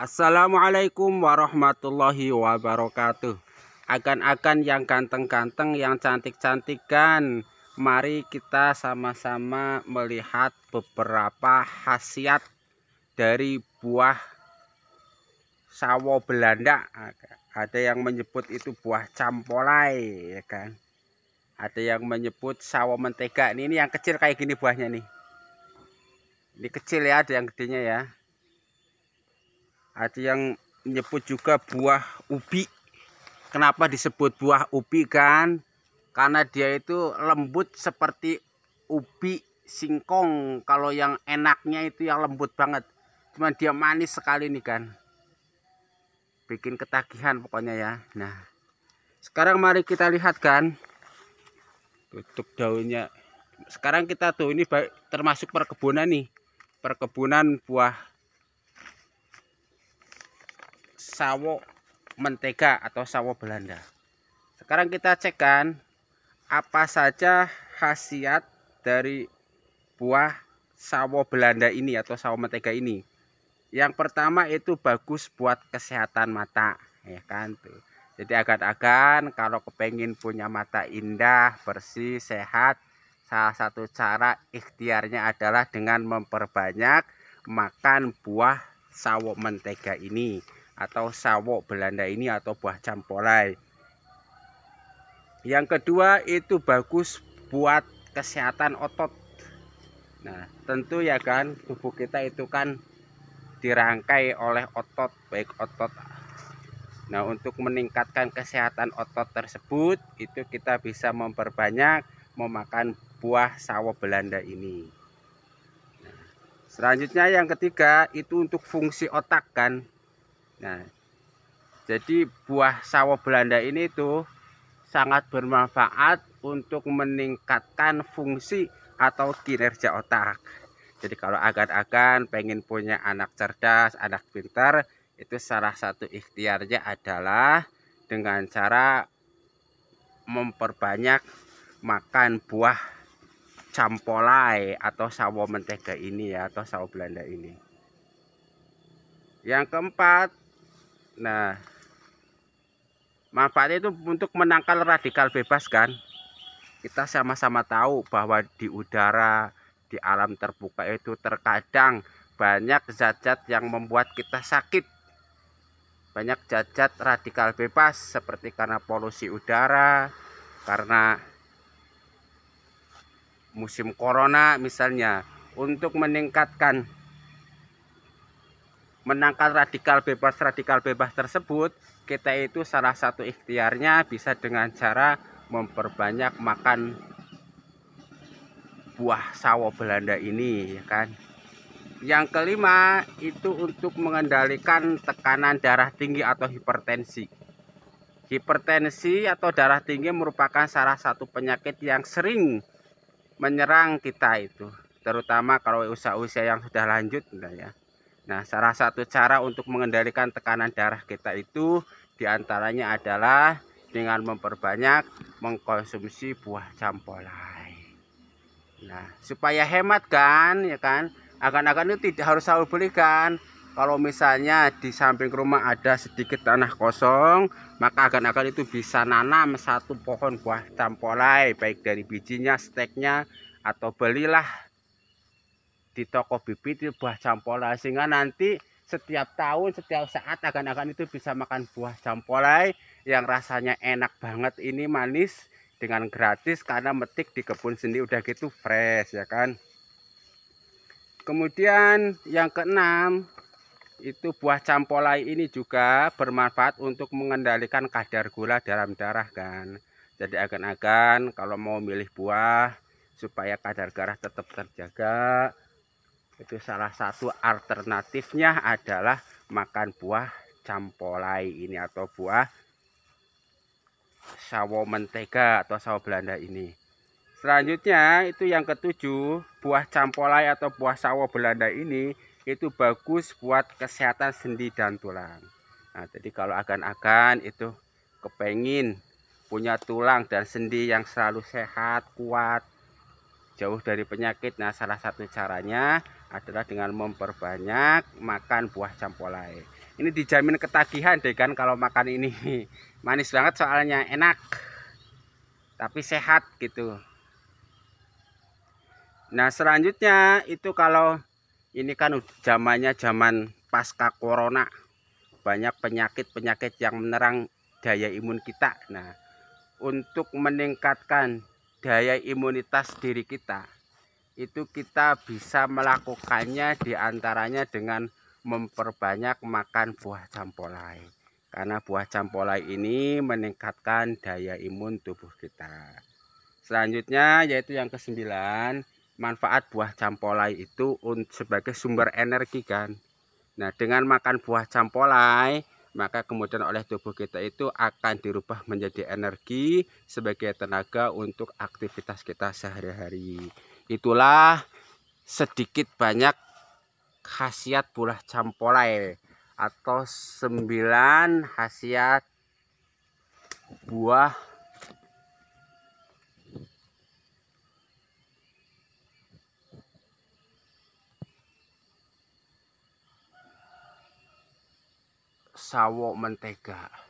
Assalamualaikum warahmatullahi wabarakatuh. Akan-akan yang ganteng-ganteng, yang cantik-cantikan, mari kita sama-sama melihat beberapa khasiat dari buah sawo Belanda. Ada yang menyebut itu buah campolai, ya kan? Ada yang menyebut sawo mentega. Ini, ini yang kecil kayak gini buahnya nih. Ini kecil ya, ada yang gedenya ya ada yang menyebut juga buah ubi kenapa disebut buah ubi kan karena dia itu lembut seperti ubi singkong kalau yang enaknya itu yang lembut banget cuman dia manis sekali nih kan bikin ketagihan pokoknya ya nah sekarang mari kita lihat kan tutup daunnya sekarang kita tuh ini baik termasuk perkebunan nih perkebunan buah sawo mentega atau sawo Belanda. Sekarang kita cekkan apa saja khasiat dari buah sawo Belanda ini atau sawo mentega ini. Yang pertama itu bagus buat kesehatan mata, ya kan tuh. Jadi agak-agak kalau kepengen punya mata indah, bersih, sehat, salah satu cara ikhtiarnya adalah dengan memperbanyak makan buah sawo mentega ini atau sawo Belanda ini atau buah campolai. Yang kedua itu bagus buat kesehatan otot. Nah, tentu ya kan tubuh kita itu kan dirangkai oleh otot, baik otot. Nah, untuk meningkatkan kesehatan otot tersebut, itu kita bisa memperbanyak memakan buah sawo Belanda ini. Nah, selanjutnya yang ketiga itu untuk fungsi otak kan. Nah, jadi buah sawo Belanda ini tuh sangat bermanfaat untuk meningkatkan fungsi atau kinerja otak. Jadi kalau agar-agar pengen punya anak cerdas, anak pintar, itu salah satu ikhtiarnya adalah dengan cara memperbanyak makan buah campolai atau sawo mentega ini ya atau sawo Belanda ini. Yang keempat, Nah, manfaatnya itu untuk menangkal radikal bebas kan. Kita sama-sama tahu bahwa di udara, di alam terbuka itu terkadang banyak zat-zat yang membuat kita sakit. Banyak zat-zat radikal bebas seperti karena polusi udara, karena musim corona misalnya untuk meningkatkan menangkal radikal bebas radikal bebas tersebut kita itu salah satu ikhtiarnya bisa dengan cara memperbanyak makan buah sawo Belanda ini ya kan yang kelima itu untuk mengendalikan tekanan darah tinggi atau hipertensi hipertensi atau darah tinggi merupakan salah satu penyakit yang sering menyerang kita itu terutama kalau usia-usia yang sudah lanjut ya Nah, salah satu cara untuk mengendalikan tekanan darah kita itu diantaranya adalah dengan memperbanyak mengkonsumsi buah campolai. Nah, supaya hemat kan, ya kan? Akan-akan itu tidak harus selalu beli kan. Kalau misalnya di samping rumah ada sedikit tanah kosong, maka akan-akan itu bisa nanam satu pohon buah campolai, baik dari bijinya, steknya, atau belilah di toko bibit itu buah campolai sehingga nanti setiap tahun setiap saat agan-agan itu bisa makan buah campolai yang rasanya enak banget ini manis dengan gratis karena metik di kebun sendiri udah gitu fresh ya kan kemudian yang keenam itu buah campolai ini juga bermanfaat untuk mengendalikan kadar gula dalam darah kan jadi agan-agan kalau mau milih buah supaya kadar garah tetap terjaga itu salah satu alternatifnya adalah makan buah campolai ini atau buah sawo mentega atau sawo Belanda ini selanjutnya itu yang ketujuh buah campolai atau buah sawo Belanda ini itu bagus buat kesehatan sendi dan tulang nah jadi kalau akan-akan itu kepengin punya tulang dan sendi yang selalu sehat kuat jauh dari penyakit nah salah satu caranya adalah dengan memperbanyak makan buah campolai. Ini dijamin ketagihan deh kan kalau makan ini. Manis banget soalnya, enak. Tapi sehat gitu. Nah, selanjutnya itu kalau ini kan zamannya zaman pasca corona. Banyak penyakit-penyakit yang menerang daya imun kita. Nah, untuk meningkatkan daya imunitas diri kita, itu kita bisa melakukannya diantaranya dengan memperbanyak makan buah campolai karena buah campolai ini meningkatkan daya imun tubuh kita selanjutnya yaitu yang kesembilan manfaat buah campolai itu sebagai sumber energi kan nah dengan makan buah campolai maka kemudian oleh tubuh kita itu akan dirubah menjadi energi sebagai tenaga untuk aktivitas kita sehari-hari itulah sedikit banyak khasiat buah campolai atau sembilan khasiat buah sawo mentega